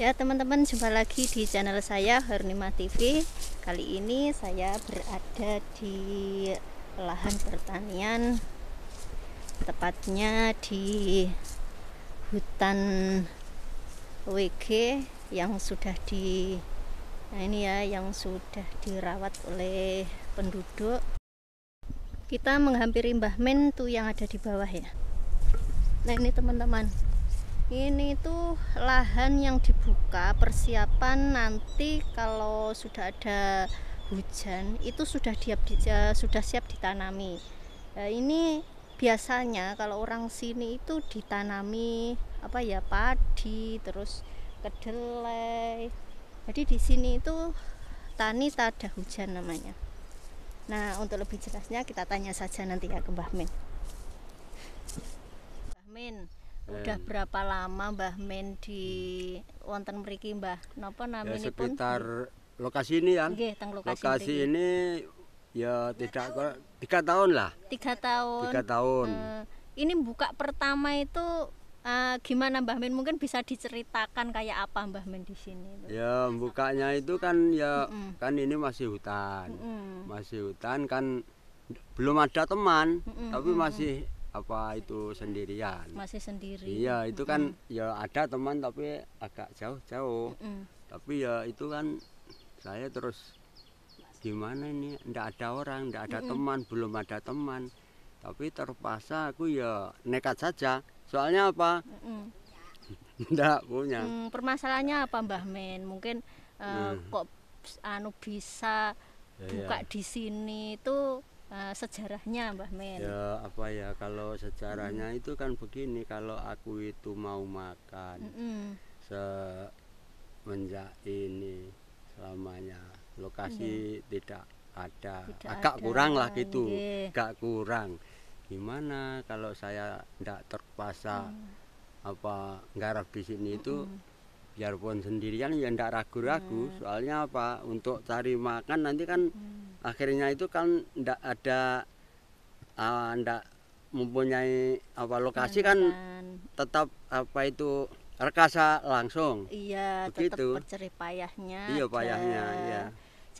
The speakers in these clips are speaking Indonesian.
Ya teman-teman jumpa lagi di channel saya Hernima TV Kali ini saya berada di lahan pertanian Tepatnya di hutan WG yang sudah di Nah ini ya yang sudah dirawat oleh penduduk Kita menghampiri Mbah mentu yang ada di bawah ya Nah ini teman-teman ini tuh lahan yang dibuka persiapan nanti kalau sudah ada hujan itu sudah siap eh, sudah siap ditanami eh, ini biasanya kalau orang sini itu ditanami apa ya padi terus kedelai jadi di sini itu tani tak ada hujan namanya nah untuk lebih jelasnya kita tanya saja nanti ya ke Bahmin. Bahmin udah berapa lama Mbah Men di wonten mriki Mbah? Napa ya, namanya ya, sekitar pun? lokasi ini ya. Nggih, lokasi. Lokasi ini ya tidak tiga tahun lah. Tiga tahun. Tiga tahun. Uh, ini buka pertama itu uh, gimana Mbah Men mungkin bisa diceritakan kayak apa Mbah Men di sini? Ya bukanya itu kan ya mm -mm. kan ini masih hutan, mm -mm. masih hutan kan belum ada teman, mm -mm. tapi masih mm -mm apa itu sendirian masih sendiri iya itu kan mm. ya ada teman tapi agak jauh-jauh mm. tapi ya itu kan saya terus gimana ini ndak ada orang ndak ada mm teman belum ada teman tapi terpaksa aku ya nekat saja soalnya apa ndak punya mm, permasalahannya apa Mbah Men mungkin uh, kok anu bisa ya, ya. buka di sini itu Eh, sejarahnya Mbah Men? Ya apa ya kalau sejarahnya hmm. itu kan begini kalau aku itu mau makan hmm. semenjak ini selamanya lokasi hmm. tidak ada tidak agak ah, ada. kurang lah gitu yeah. kurang gimana kalau saya tidak terpaksa hmm. apa garap di sini hmm. itu biarpun sendirian ya enggak ragu-ragu hmm. soalnya apa untuk cari makan nanti kan hmm akhirnya itu kan tidak ada tidak ah, mempunyai apa lokasi kan tetap apa itu rekasa langsung. Iya, Begitu. tetap bercerih payahnya. Iya, payahnya, iya.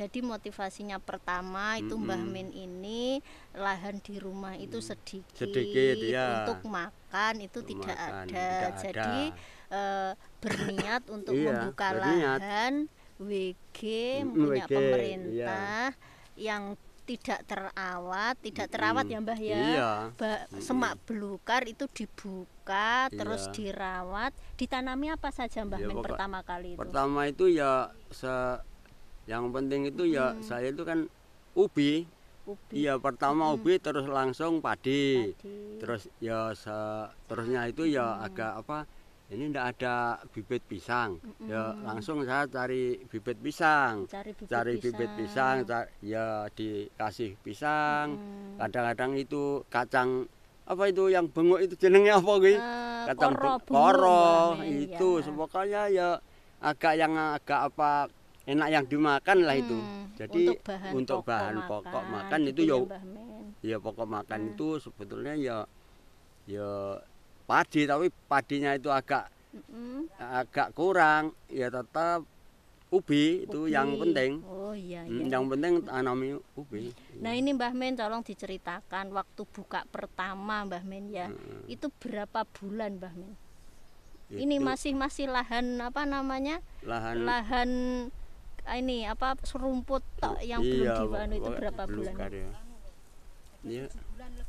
Jadi motivasinya pertama itu mm -hmm. Mbah Min ini lahan di rumah itu mm. sedikit, sedikit ya. untuk makan itu untuk tidak, makan, ada. tidak ada. Jadi e, berniat untuk iya, membuka berniat. lahan WG punya iya. pemerintah. Iya yang tidak terawat, tidak terawat hmm. ya Mbah ya. Iya. Ba semak belukar itu dibuka, iya. terus dirawat, ditanami apa saja Mbah iya, pertama kali itu? Pertama itu ya se yang penting itu ya hmm. saya itu kan ubi. Ubi. Iya, pertama hmm. ubi terus langsung padi. padi. Terus ya se terusnya itu ya hmm. agak apa? ini tidak ada bibit pisang mm ya langsung saya cari bibit pisang cari bibit cari pisang, bibit pisang ya dikasih pisang kadang-kadang mm itu kacang apa itu yang bengok itu jenengnya apa gitu, uh, kacang koro, koro iya. itu ya. ya agak yang agak apa enak yang dimakan lah itu hmm, jadi untuk bahan untuk pokok, bahan pokok makan, pokok makan itu ya ya, ya pokok makan hmm. itu sebetulnya ya ya padi tapi padinya itu agak mm-hmm. agak kurang ya tetap ubi itu yang penting. Oh iya, mm, iya. yang iya. penting tanami ubi. Nah, mm. ini Mbah Men tolong diceritakan waktu buka pertama Mbah Men ya. Hmm. Itu berapa bulan Mbah Men? Itu. Ini masih-masih lahan apa namanya? Lahan lahan ah, ini apa serumput tok yang iya, belum dibangun itu berapa bulan? Ya. Iya.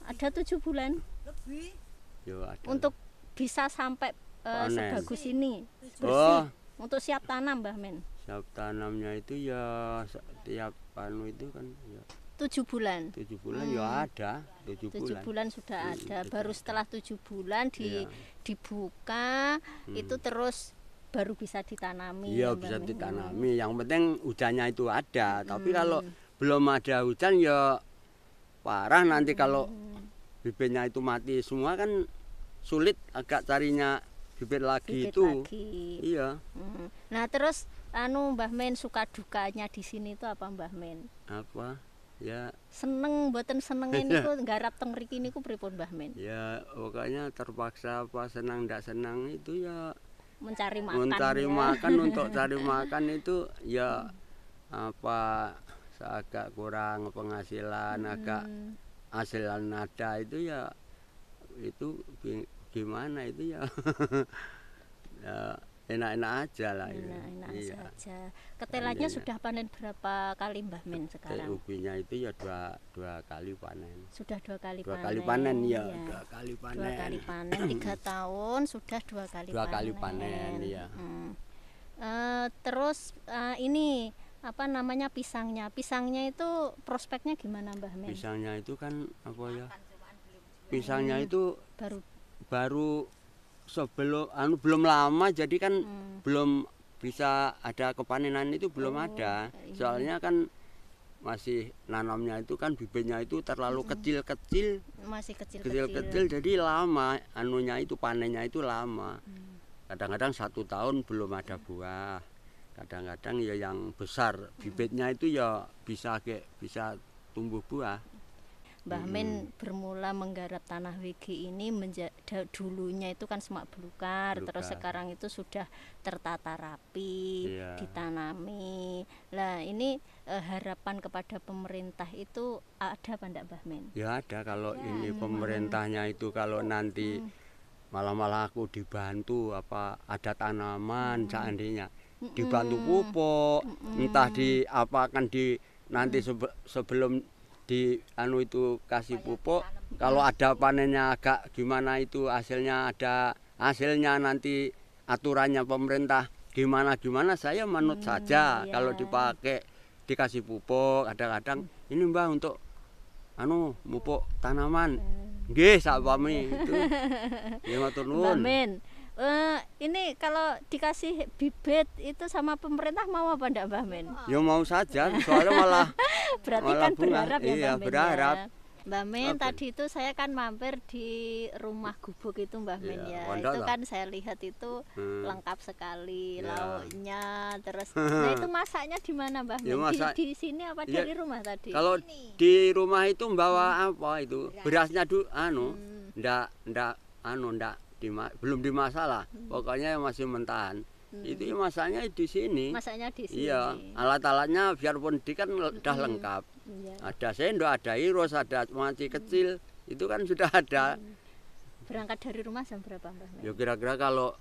Ada tujuh bulan. Lebih. Yo, Untuk bisa sampai uh, sebagus ini bersih. Oh. Untuk siap tanam, Mbah Men. Siap tanamnya itu ya setiap panu itu kan ya tujuh bulan. Tujuh bulan ya hmm. ya ada. Tujuh, tujuh bulan. bulan sudah hmm, ada. baru setelah tujuh bulan di ya. dibuka hmm. itu terus baru bisa ditanami. Iya bisa ditanami. Yang penting hujannya itu ada. Tapi hmm. kalau belum ada hujan ya parah nanti kalau hmm bibitnya itu mati semua kan sulit agak carinya bibit lagi bibit itu. Lagi. Iya. Nah, terus anu Mbah Men suka dukanya di sini itu apa Mbah Men? Apa? Ya. Seneng buatan seneng ini ku garap teng ini kok pripun Mbah Men? Ya, pokoknya terpaksa apa senang ndak senang itu ya mencari makan. Mencari ya. makan untuk cari makan itu ya hmm. apa agak kurang penghasilan hmm. agak mm hasil nada itu ya itu gimana itu ya? ya enak-enak aja lah ya. enak-enak ya. Enak saja ketelanya iya. sudah panen berapa kali Mbah Min sekarang ubinya itu ya dua dua kali panen sudah dua kali dua panen. kali panen ya, dua kali panen dua iya, kali panen tiga tahun sudah dua kali dua panen. kali panen ya hmm. uh, terus uh, ini apa namanya pisangnya pisangnya itu prospeknya gimana Mbah Men? Pisangnya itu kan apa ya? Pisangnya itu baru baru sebelum anu belum lama jadi kan hmm. belum bisa ada kepanenan itu belum oh, ada. Iya. Soalnya kan masih nanamnya itu kan bibitnya itu terlalu hmm. kecil-kecil. Masih kecil-kecil. Kecil-kecil jadi lama anunya itu panennya itu lama. Hmm. Kadang-kadang hmm. satu tahun belum ada buah kadang-kadang ya yang besar bibitnya itu ya bisa kayak bisa tumbuh buah Mbah Min -hmm. bermula menggarap tanah WG ini menjadi dulunya itu kan semak belukar, belukar, terus sekarang itu sudah tertata rapi, yeah. ditanami. lah ini eh, harapan kepada pemerintah itu ada apa enggak Mbah Min? Ya ada kalau ya, ini pemerintahnya itu kalau nanti malah-malah aku dibantu apa ada tanaman hmm. seandainya dibantu pupuk entah di apa kan di nanti sebelum di anu itu kasih pupuk kalau ada panennya agak gimana itu hasilnya ada hasilnya nanti aturannya pemerintah gimana gimana saya manut hmm, saja iya. kalau dipakai dikasih pupuk kadang-kadang ini mbah untuk anu pupuk tanaman hmm. nggih sak itu ya matur nuwun uh, ini kalau dikasih bibit itu sama pemerintah mau apa enggak Mbah Men? Ya mau saja, soalnya malah berarti malah kan bunga. berharap ya iya, Mbah Men. Ya. berharap. Ya. Mbak Men tadi itu saya kan mampir di rumah gubuk itu Mbak iya, Men ya, oh, itu kan saya lihat itu hmm. lengkap sekali ya. lauknya terus nah itu masaknya di mana Mbak Men ya, masak, di, di sini apa ya, dari rumah tadi kalau ini. di rumah itu bawa hmm. apa itu berasnya du anu hmm. ndak ndak anu ndak di belum dimasalah masalah hmm. pokoknya masih mentahan hmm. itu masanya di sini masanya di sini iya alat-alatnya biarpun di kan sudah hmm. lengkap hmm. ada sendok ada iros ada mati hmm. kecil itu kan sudah ada hmm. berangkat dari rumah jam berapa mbak ya kira-kira kalau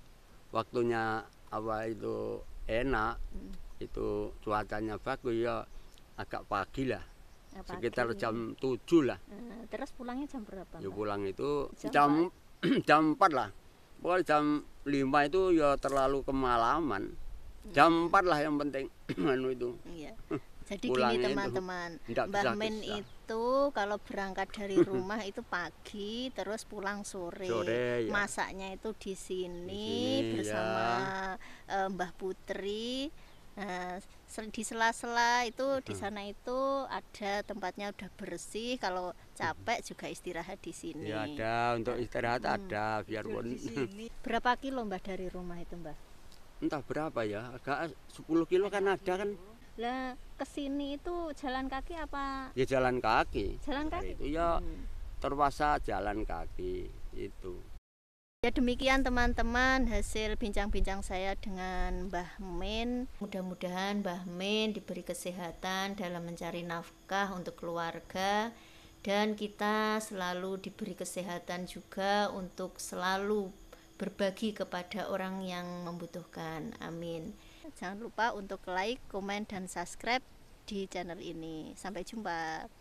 waktunya apa itu enak hmm. itu cuacanya bagus ya agak pagi lah sekitar jam tujuh lah. Eh, terus pulangnya jam berapa? Ya pulang itu jam, jam jam 4 lah pokoknya jam 5 itu ya terlalu kemalaman jam 4 lah yang penting anu itu iya. jadi Pulang gini teman-teman Mbah Men itu kalau berangkat dari rumah itu pagi terus pulang sore, sore ya. masaknya itu di sini, di sini bersama ya. Mbah Putri Nah, di sela-sela itu hmm. di sana itu ada tempatnya udah bersih. Kalau capek juga istirahat di sini. Ya ada untuk istirahat hmm. ada biarpun. Berapa kilo mbak dari rumah itu mbak? Entah berapa ya, agak 10 kilo kan ada kan. Lah kesini itu jalan kaki apa? Ya jalan kaki. Jalan kaki. itu ya hmm. terpaksa jalan kaki itu. Ya demikian teman-teman hasil bincang-bincang saya dengan Mbah Min. Mudah-mudahan Mbah Min diberi kesehatan dalam mencari nafkah untuk keluarga dan kita selalu diberi kesehatan juga untuk selalu berbagi kepada orang yang membutuhkan. Amin. Jangan lupa untuk like, komen, dan subscribe di channel ini. Sampai jumpa.